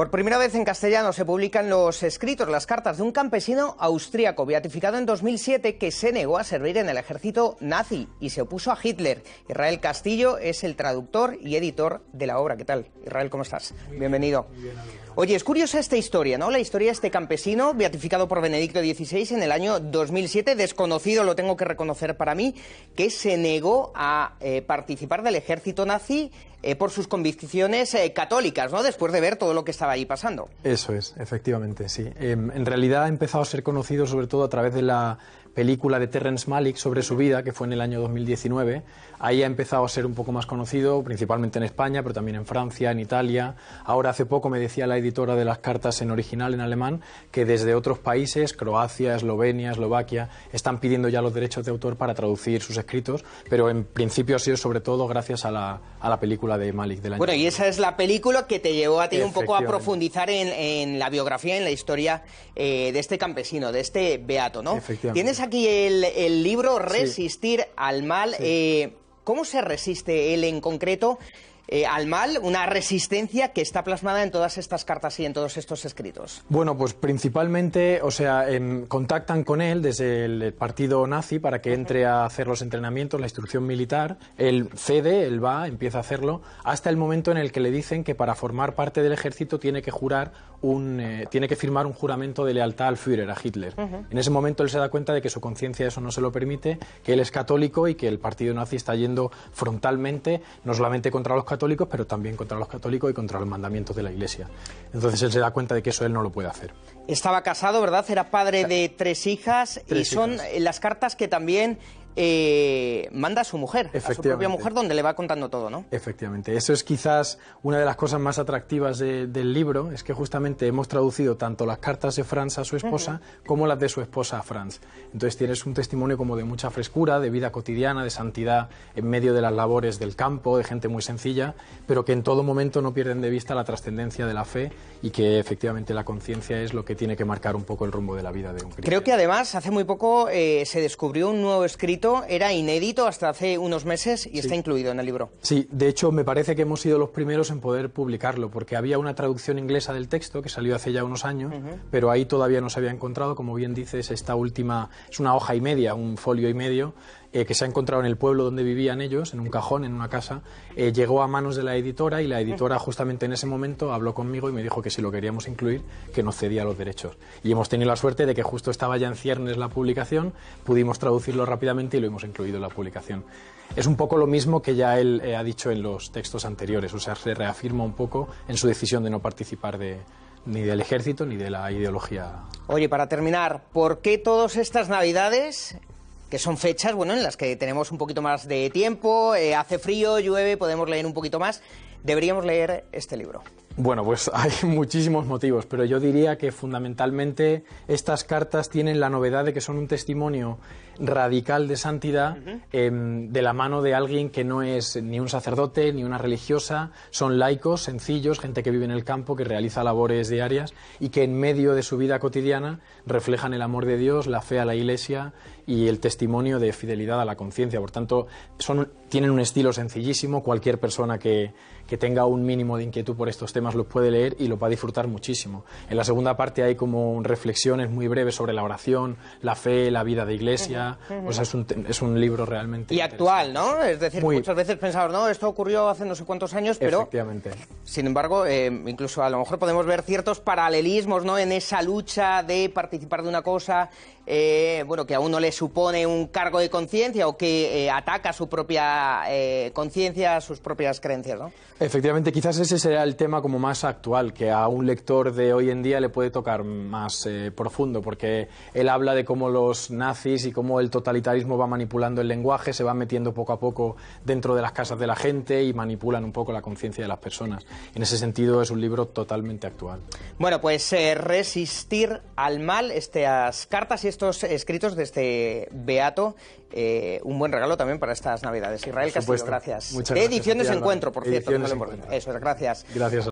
Por primera vez en castellano se publican los escritos, las cartas de un campesino austríaco beatificado en 2007 que se negó a servir en el ejército nazi y se opuso a Hitler. Israel Castillo es el traductor y editor de la obra. ¿Qué tal? Israel, ¿cómo estás? Bienvenido. Oye, es curiosa esta historia, ¿no? La historia de este campesino beatificado por Benedicto XVI en el año 2007, desconocido, lo tengo que reconocer para mí, que se negó a eh, participar del ejército nazi eh, por sus convicciones eh, católicas, ¿no? Después de ver todo lo que estaba allí pasando. Eso es, efectivamente, sí. Em, en realidad ha empezado a ser conocido sobre todo a través de la película de Terrence Malick sobre su vida, que fue en el año 2019. Ahí ha empezado a ser un poco más conocido, principalmente en España, pero también en Francia, en Italia. Ahora hace poco me decía la editora de las cartas en original en alemán que desde otros países, Croacia, Eslovenia, Eslovaquia, están pidiendo ya los derechos de autor para traducir sus escritos, pero en principio ha sido sobre todo gracias a la, a la película de Malick del año. Bueno, y esa es la película que te llevó a ti un poco a profundizar en, en, la biografía, en la historia eh, de este campesino, de este beato, ¿no? ¿Tienes aquí el, libro Resistir al Mal. Eh, ¿Cómo se resiste él en concreto? Eh, al mal, una resistencia que está plasmada en todas estas cartas y en todos estos escritos? Bueno, pues principalmente, o sea, em, contactan con él desde el partido nazi para que entre a hacer los entrenamientos, la instrucción militar. Él cede, él va, empieza a hacerlo, hasta el momento en el que le dicen que para formar parte del ejército tiene que jurar un, eh, tiene que firmar un juramento de lealtad al Führer, a Hitler. En ese momento él se da cuenta de que su conciencia eso no se lo permite, que él es católico y que el partido nazi está yendo frontalmente, no solamente contra los católicos, católicos, pero también contra los católicos y contra los mandamientos de la Iglesia. Entonces él se da cuenta de que eso él no lo puede hacer. Estaba casado, ¿verdad? Era padre de tres hijas y son las cartas que también eh, manda a su mujer, a su propia mujer, donde le va contando todo, ¿no? Efectivamente. Eso es quizás una de las cosas más atractivas del libro, es que justamente hemos traducido tanto las cartas de Franz a su esposa como las de su esposa a Franz. Entonces tienes un testimonio como de mucha frescura, de vida cotidiana, de santidad en medio de las labores del campo, de gente muy sencilla, pero que en todo momento no pierden de vista la trascendencia de la fe y que efectivamente la conciencia es lo que tiene que marcar un poco el rumbo de la vida de un cristiano. Creo que además hace muy poco eh, se descubrió un nuevo escrito era inédito hasta hace unos meses y está incluido en el libro. Sí, de hecho me parece que hemos sido los primeros en poder publicarlo, porque había una traducción inglesa del texto que salió hace ya unos años, pero ahí todavía no se había encontrado, como bien dices, esta última, es una hoja y media, un folio y medio, eh, que se ha encontrado en el pueblo donde vivían ellos, en un cajón, en una casa, eh, llegó a manos de la editora y la editora justamente en ese momento habló conmigo y me dijo que si lo queríamos incluir, que nos cedía los derechos. Y hemos tenido la suerte de que justo estaba ya en ciernes la publicación, pudimos traducirlo rápidamente y lo hemos incluido en la publicación. Es un poco lo mismo que ya él eh, ha dicho en los textos anteriores, o sea, se reafirma un poco en su decisión de no participar de, ni del ejército ni de la ideología. Oye, para terminar, ¿por qué todas estas navidades que son fechas bueno, en las que tenemos un poquito más de tiempo, eh, hace frío, llueve, podemos leer un poquito más, deberíamos leer este libro. Bueno, pues hay muchísimos motivos, pero yo diría que fundamentalmente estas cartas tienen la novedad de que son un testimonio radical de santidad em, de la mano de alguien que no es ni un sacerdote ni una religiosa, son laicos, sencillos, gente que vive en el campo, que realiza labores diarias y que en medio de su vida cotidiana reflejan el amor de Dios, la fe a la Iglesia y el testimonio de fidelidad a la conciencia. Por tanto, son tienen un estilo sencillísimo, cualquier persona que, que, tenga un mínimo de inquietud por estos temas los puede leer y lo va a disfrutar muchísimo. En la segunda parte hay como reflexiones muy breves sobre la oración, la fe, la vida de iglesia, o sea, es un, es un libro realmente... Y actual, ¿no? Es decir, muchas veces pensamos, no, esto ocurrió hace no sé cuántos años, pero... Efectivamente. Sin embargo, eh, incluso a lo mejor podemos ver ciertos paralelismos, ¿no? En esa lucha de participar de una cosa, eh, bueno, que a uno le supone un cargo de conciencia o que eh, ataca su propia eh, conciencia, sus propias creencias. ¿no? Efectivamente, quizás ese será el tema como más actual, que a un lector de hoy en día le puede tocar más eh, profundo, porque él habla de cómo los nazis y cómo el totalitarismo va manipulando el lenguaje, se va metiendo poco a poco dentro de las casas de la gente y manipulan un poco la conciencia de las personas. En ese sentido es un libro totalmente actual. Bueno, pues eh, resistir al mal, estas cartas y estos escritos de este Beato, eh, un buen regalo también para estas Navidades. Israel Castillo, gracias. Muchas gracias. Edición de ese encuentro, por cierto. Eso, gracias. Gracias.